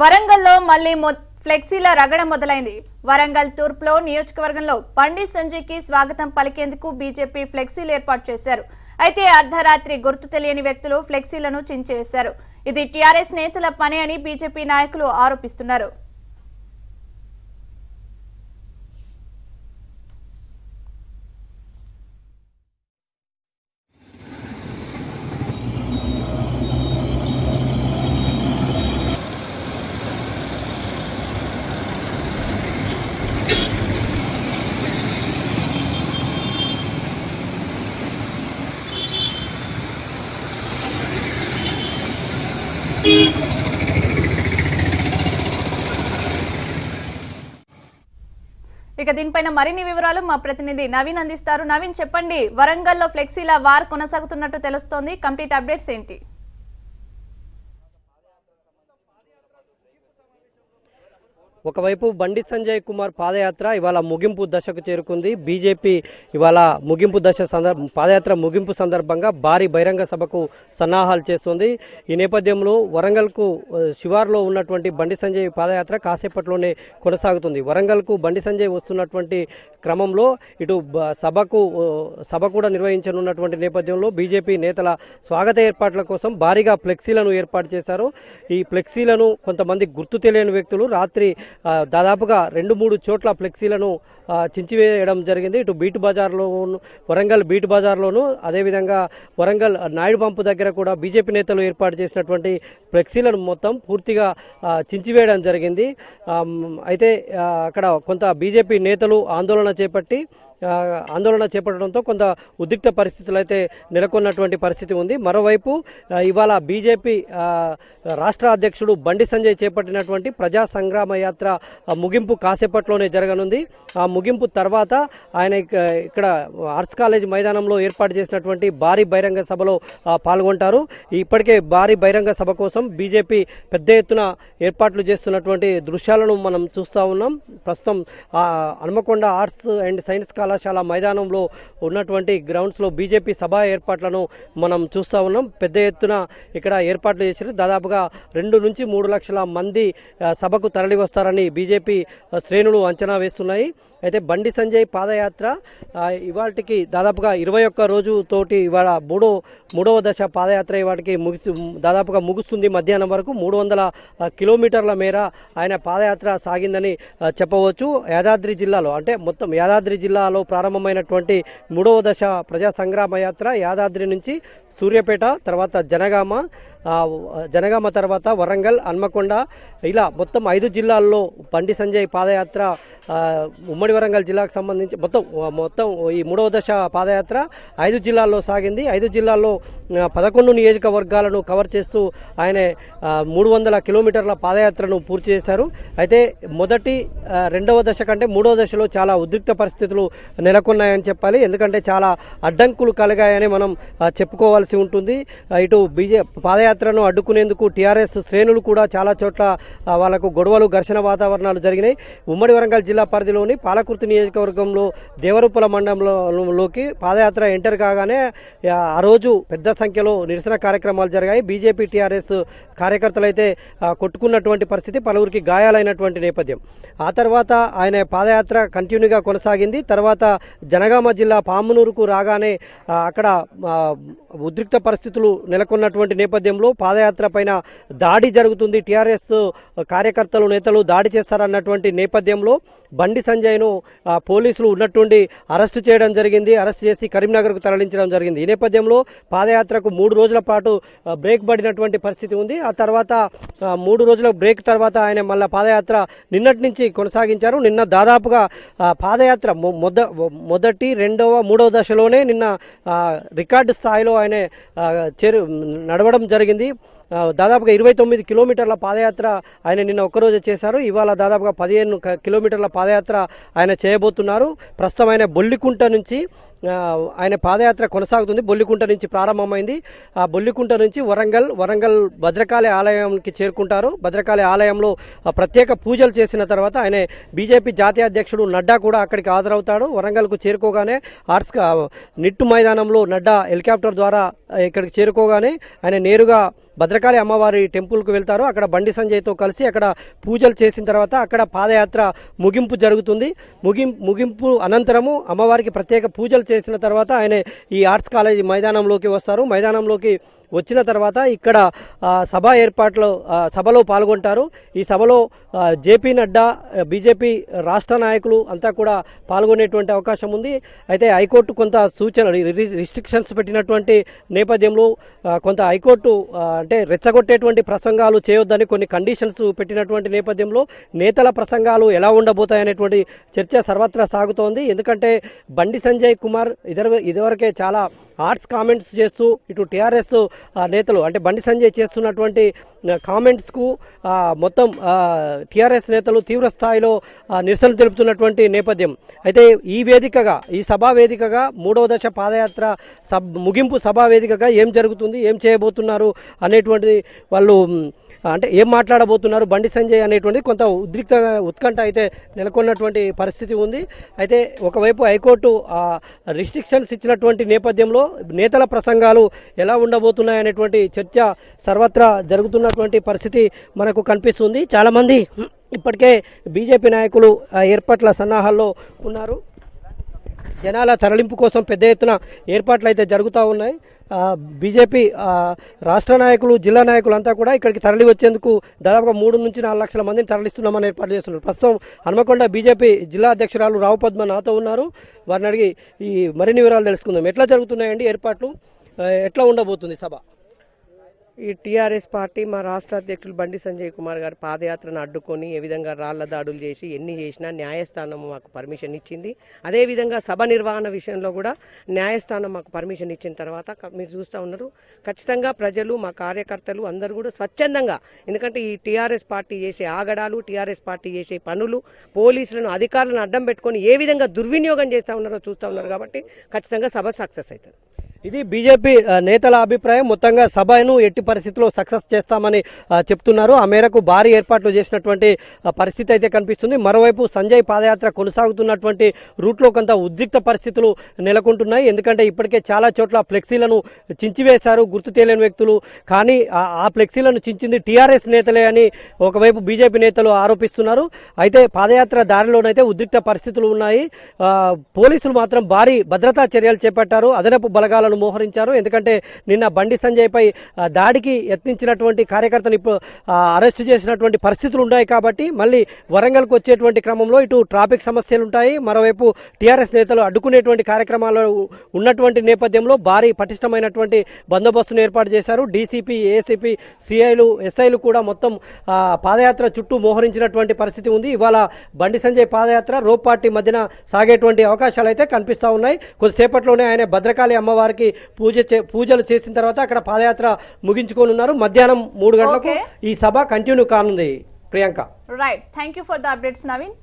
వరంగల్లో మళ్లీ ఫ్లెక్సీల రగడ మొదలైంది వరంగల్ తూర్పులో నియోజకవర్గంలో బండి సంజయ్కి స్వాగతం పలికేందుకు బీజేపీ ఫ్లెక్సీలు ఏర్పాటు చేశారు అయితే అర్ధరాత్రి గుర్తు తెలియని వ్యక్తులు ఫ్లెక్సీలను చించేశారు ఇది టీఆర్ఎస్ నేతల పని అని బీజేపీ నాయకులు ఆరోపిస్తున్నారు ఇక దీనిపైన మరిన్ని వివరాలు మా ప్రతినిధి నవీన్ అందిస్తారు నవీన్ చెప్పండి వరంగల్లో ఫ్లెక్సీల వార్ కొనసాగుతున్నట్టు తెలుస్తోంది కంప్లీట్ అప్డేట్స్ ఏంటి ఒకవైపు బండి సంజయ్ కుమార్ పాదయాత్ర ఇవాళ ముగింపు దశకు చేరుకుంది బీజేపీ ఇవాళ ముగింపు దశ సందర్భ పాదయాత్ర ముగింపు సందర్భంగా భారీ బహిరంగ సభకు సన్నాహాలు చేస్తుంది ఈ నేపథ్యంలో వరంగల్కు శివార్లో ఉన్నటువంటి బండి సంజయ్ పాదయాత్ర కాసేపట్లోనే కొనసాగుతుంది వరంగల్కు బండి సంజయ్ వస్తున్నటువంటి క్రమంలో ఇటు సభకు సభ కూడా నిర్వహించనున్నటువంటి నేపథ్యంలో బీజేపీ నేతల స్వాగత ఏర్పాట్ల కోసం భారీగా ఫ్లెక్సీలను ఏర్పాటు చేశారు ఈ ఫ్లెక్సీలను కొంతమంది గుర్తు తెలియని వ్యక్తులు రాత్రి దాదాపుగా రెండు మూడు చోట్ల ఫ్లెక్సీలను చించివేయడం జరిగింది ఇటు బీటు బజార్లోను వరంగల్ బీటు బజార్లోను అదేవిధంగా వరంగల్ నాయుడు పంపు దగ్గర కూడా బీజేపీ నేతలు ఏర్పాటు చేసినటువంటి ఫ్లెక్సీలను మొత్తం పూర్తిగా చించివేయడం జరిగింది అయితే అక్కడ కొంత బీజేపీ నేతలు ఆందోళన చేపట్టి ఆందోళన చేపట్టడంతో కొంత ఉద్రిక్త పరిస్థితులు అయితే నెలకొన్నటువంటి పరిస్థితి ఉంది మరోవైపు ఇవాళ బీజేపీ రాష్ట్ర అధ్యక్షుడు బండి సంజయ్ చేపట్టినటువంటి ప్రజా సంగ్రామ యాత్ర యాత్ర ముగింపు కాసేపట్లోనే జరగనుంది ఆ ముగింపు తర్వాత ఆయన ఇక్కడ ఆర్ట్స్ కాలేజ్ మైదానంలో ఏర్పాటు చేసినటువంటి భారీ బహిరంగ సభలో పాల్గొంటారు ఇప్పటికే భారీ బహిరంగ సభ కోసం బీజేపీ పెద్ద ఎత్తున ఏర్పాట్లు చేస్తున్నటువంటి దృశ్యాలను మనం చూస్తూ ఉన్నాం ప్రస్తుతం హనుమకొండ ఆర్ట్స్ అండ్ సైన్స్ కళాశాల మైదానంలో ఉన్నటువంటి గ్రౌండ్స్లో బీజేపీ సభా ఏర్పాట్లను మనం చూస్తూ ఉన్నాం పెద్ద ఎత్తున ఇక్కడ ఏర్పాట్లు చేశారు దాదాపుగా రెండు నుంచి మూడు లక్షల మంది సభకు తరలి వస్తారు చేస్తారని బీజేపీ శ్రేణులు అంచనా వేస్తున్నాయి అయితే బండి సంజయ్ పాదయాత్ర ఇవాటికి దాదాపుగా ఇరవై ఒక్క రోజుతోటి ఇవాళ మూడో మూడవ దశ పాదయాత్ర ఇవాటికి ముగిసి దాదాపుగా ముగుస్తుంది మధ్యాహ్నం వరకు మూడు వందల కిలోమీటర్ల మేర ఆయన పాదయాత్ర సాగిందని చెప్పవచ్చు యాదాద్రి జిల్లాలో అంటే మొత్తం యాదాద్రి జిల్లాలో ప్రారంభమైనటువంటి మూడవ దశ ప్రజా సంగ్రామ యాత్ర యాదాద్రి నుంచి సూర్యాపేట తర్వాత జనగామ జనగామ తర్వాత వరంగల్ హన్మకొండ ఇలా మొత్తం ఐదు జిల్లాల్లో బండి సంజయ్ పాదయాత్ర ఉమ్మడి వరంగల్ జిల్లాకు సంబంధించి మొత్తం మొత్తం ఈ మూడవ దశ పాదయాత్ర ఐదు జిల్లాల్లో సాగింది ఐదు జిల్లాల్లో పదకొండు నియోజకవర్గాలను కవర్ చేస్తూ ఆయన మూడు వందల కిలోమీటర్ల పాదయాత్రను పూర్తి చేశారు అయితే మొదటి రెండవ దశ కంటే మూడవ దశలో చాలా ఉద్రిక్త పరిస్థితులు నెలకొన్నాయని చెప్పాలి ఎందుకంటే చాలా అడ్డంకులు కలిగాయని మనం చెప్పుకోవాల్సి ఉంటుంది ఇటు బీజే పాదయాత్ర పాదయాత్రను అడ్డుకునేందుకు టీఆర్ఎస్ శ్రేణులు కూడా చాలా చోట్ల వాళ్ళకు గొడవలు ఘర్షణ వాతావరణాలు జరిగినాయి ఉమ్మడి వరంగల్ జిల్లా పరిధిలోని పాలకుర్తి నియోజకవర్గంలో దేవరూపల మండలంలోకి పాదయాత్ర ఎంటర్ కాగానే ఆ రోజు పెద్ద సంఖ్యలో నిరసన కార్యక్రమాలు జరిగాయి బీజేపీ టీఆర్ఎస్ కార్యకర్తలైతే కొట్టుకున్నటువంటి పరిస్థితి పలువురికి గాయాలైనటువంటి నేపథ్యం ఆ తర్వాత ఆయన పాదయాత్ర కంటిన్యూగా కొనసాగింది తర్వాత జనగామ జిల్లా పామునూరుకు రాగానే అక్కడ ఉద్రిక్త పరిస్థితులు నెలకొన్నటువంటి నేపథ్యం నేపథ్యంలో పాదయాత్ర పైన దాడి జరుగుతుంది టీఆర్ఎస్ కార్యకర్తలు నేతలు దాడి చేస్తారన్నటువంటి నేపథ్యంలో బండి సంజయ్ను పోలీసులు ఉన్నట్టుండి అరెస్టు చేయడం జరిగింది అరెస్ట్ చేసి కరీంనగర్కు తరలించడం జరిగింది ఈ నేపథ్యంలో పాదయాత్రకు మూడు రోజుల పాటు బ్రేక్ పడినటువంటి పరిస్థితి ఉంది ఆ తర్వాత మూడు రోజుల బ్రేక్ తర్వాత ఆయన మళ్ళీ పాదయాత్ర నిన్నటి నుంచి కొనసాగించారు నిన్న దాదాపుగా పాదయాత్ర మొద మొదటి రెండవ మూడవ దశలోనే నిన్న రికార్డు స్థాయిలో ఆయన చేరు నడవడం జరిగింది జరిగింది దాదాపుగా ఇరవై తొమ్మిది కిలోమీటర్ల పాదయాత్ర ఆయన నిన్న ఒక్కరోజు చేశారు ఇవాళ దాదాపుగా పదిహేను కిలోమీటర్ల పాదయాత్ర ఆయన చేయబోతున్నారు ప్రస్తుతం ఆయన బొల్లికుంట నుంచి ఆయన పాదయాత్ర కొనసాగుతుంది బొల్లికుంట నుంచి ప్రారంభమైంది ఆ బొల్లికుంట నుంచి వరంగల్ వరంగల్ భద్రకాళి ఆలయంకి చేరుకుంటారు భద్రకాళి ఆలయంలో ప్రత్యేక పూజలు చేసిన తర్వాత ఆయన బీజేపీ జాతీయ అధ్యక్షుడు నడ్డా కూడా అక్కడికి హాజరవుతాడు వరంగల్కు చేరుకోగానే ఆర్ట్స్ నిట్టు మైదానంలో నడ్డా హెలికాప్టర్ ద్వారా ఇక్కడికి చేరుకోగానే ఆయన నేరుగా భద్రకాళి అమ్మవారి టెంపుల్కు వెళ్తారు అక్కడ బండి సంజయ్తో కలిసి అక్కడ పూజలు చేసిన తర్వాత అక్కడ పాదయాత్ర ముగింపు జరుగుతుంది ముగిం ముగింపు అనంతరము అమ్మవారికి ప్రత్యేక పూజలు చేసిన తర్వాత ఆయన ఈ ఆర్ట్స్ కాలేజీ మైదానంలోకి వస్తారు మైదానంలోకి వచ్చిన తర్వాత ఇక్కడ సభ ఏర్పాట్లో సభలో పాల్గొంటారు ఈ సభలో జేపీ నడ్డా బీజేపీ రాష్ట్ర నాయకులు అంతా కూడా పాల్గొనేటువంటి అవకాశం ఉంది అయితే హైకోర్టు కొంత సూచనలు రిస్ట్రిక్షన్స్ పెట్టినటువంటి నేపథ్యంలో కొంత హైకోర్టు అంటే రెచ్చగొట్టేటువంటి ప్రసంగాలు చేయొద్దని కొన్ని కండిషన్స్ పెట్టినటువంటి నేపథ్యంలో నేతల ప్రసంగాలు ఎలా ఉండబోతాయనేటువంటి చర్చ సర్వత్రా సాగుతోంది ఎందుకంటే బండి సంజయ్ కుమార్ ఇదివరకే చాలా ఆర్ట్స్ కామెంట్స్ చేస్తూ ఇటు టీఆర్ఎస్ నేతలు అంటే బండి సంజయ్ చేస్తున్నటువంటి కామెంట్స్కు మొత్తం టీఆర్ఎస్ నేతలు తీవ్ర స్థాయిలో నిరసన తెలుపుతున్నటువంటి నేపథ్యం అయితే ఈ వేదికగా ఈ సభా వేదికగా మూడవ దశ పాదయాత్ర సబ్ ముగింపు సభా వేదికగా ఏం జరుగుతుంది ఏం చేయబోతున్నారు అనేటువంటి వాళ్ళు అంటే ఏం మాట్లాడబోతున్నారు బండి సంజయ్ అనేటువంటి కొంత ఉద్రిక్త ఉత్కంఠ అయితే నెలకొన్నటువంటి పరిస్థితి ఉంది అయితే ఒకవైపు హైకోర్టు రిస్ట్రిక్షన్స్ ఇచ్చినటువంటి నేపథ్యంలో నేతల ప్రసంగాలు ఎలా ఉండబోతున్నాయి అనేటువంటి చర్చ సర్వత్రా జరుగుతున్నటువంటి పరిస్థితి మనకు కనిపిస్తుంది చాలామంది ఇప్పటికే బీజేపీ నాయకులు ఏర్పాట్ల సన్నాహాల్లో ఉన్నారు జనాల తరలింపు కోసం పెద్ద ఎత్తున ఏర్పాట్లు అయితే జరుగుతూ ఉన్నాయి బీజేపీ రాష్ట్ర నాయకులు జిల్లా నాయకులు అంతా కూడా ఇక్కడికి తరలి వచ్చేందుకు దాదాపుగా మూడు నుంచి నాలుగు లక్షల మందిని తరలిస్తున్నామని ఏర్పాటు చేస్తున్నారు ప్రస్తుతం హనుమకొండ బీజేపీ జిల్లా అధ్యక్షురాలు రావు పద్మ నాతో ఉన్నారు వారిని అడిగి ఈ మరిన్ని వివరాలు తెలుసుకుందాం ఎట్లా జరుగుతున్నాయండి ఏర్పాట్లు ఎట్లా ఉండబోతుంది సభ ఈ టీఆర్ఎస్ పార్టీ మా రాష్ట్ర అధ్యక్షులు బండి సంజయ్ కుమార్ గారు పాదయాత్రను అడ్డుకొని ఏ విధంగా రాళ్ల దాడులు చేసి ఎన్ని చేసినా న్యాయస్థానం మాకు పర్మిషన్ ఇచ్చింది అదేవిధంగా సభ నిర్వహణ విషయంలో కూడా న్యాయస్థానం మాకు పర్మిషన్ ఇచ్చిన తర్వాత మీరు చూస్తూ ఉన్నారు ఖచ్చితంగా ప్రజలు మా కార్యకర్తలు అందరూ కూడా స్వచ్ఛందంగా ఎందుకంటే ఈ టీఆర్ఎస్ పార్టీ చేసే ఆగడాలు టీఆర్ఎస్ పార్టీ చేసే పనులు పోలీసులను అధికారులను అడ్డం పెట్టుకొని ఏ విధంగా దుర్వినియోగం చేస్తూ ఉన్నారో చూస్తూ ఉన్నారు కాబట్టి ఖచ్చితంగా సభ సక్సెస్ అవుతుంది ఇది బీజేపీ నేతల అభిప్రాయం మొత్తంగా సభను ఎట్టి పరిస్థితుల్లో సక్సెస్ చేస్తామని చెప్తున్నారు ఆ మేరకు భారీ ఏర్పాట్లు చేసినటువంటి పరిస్థితి అయితే కనిపిస్తుంది మరోవైపు సంజయ్ పాదయాత్ర కొనసాగుతున్నటువంటి రూట్లో కొంత ఉద్రిక్త పరిస్థితులు నెలకొంటున్నాయి ఎందుకంటే ఇప్పటికే చాలా చోట్ల ఫ్లెక్సీలను చించివేశారు గుర్తు తెలియని వ్యక్తులు కానీ ఆ ఫ్లెక్సీలను చించింది టీఆర్ఎస్ నేతలే అని ఒకవైపు బీజేపీ నేతలు ఆరోపిస్తున్నారు అయితే పాదయాత్ర దారిలోనైతే ఉద్రిక్త పరిస్థితులు ఉన్నాయి పోలీసులు మాత్రం భారీ భద్రతా చర్యలు చేపట్టారు అదనపు బలగాలను పోలీసులను మోహరించారు ఎందుకంటే నిన్న బండి సంజయ్పై దాడికి యత్నించినటువంటి కార్యకర్తను ఇప్పుడు అరెస్టు చేసినటువంటి పరిస్థితులు ఉన్నాయి కాబట్టి మళ్ళీ వరంగల్కు వచ్చేటువంటి క్రమంలో ఇటు ట్రాఫిక్ సమస్యలు ఉంటాయి మరోవైపు టీఆర్ఎస్ నేతలు అడ్డుకునేటువంటి కార్యక్రమాలు ఉన్నటువంటి నేపథ్యంలో భారీ పటిష్టమైనటువంటి బందోబస్తును ఏర్పాటు చేశారు డీసీపీ ఏసీపీ సిఐలు ఎస్ఐలు కూడా మొత్తం పాదయాత్ర చుట్టూ మోహరించినటువంటి పరిస్థితి ఉంది ఇవాళ బండి సంజయ్ పాదయాత్ర రోపార్టీ మధ్యన సాగేటువంటి అవకాశాలు అయితే కనిపిస్తూ ఉన్నాయి కొద్దిసేపట్లోనే ఆయన భద్రకాళి అమ్మవారికి గంటలకి పూజ పూజలు చేసిన తర్వాత అక్కడ పాదయాత్ర ముగించుకొని ఉన్నారు మధ్యాహ్నం మూడు గంటలకు ఈ సభ కంటిన్యూ కానుంది Priyanka right thank for the updates Naveen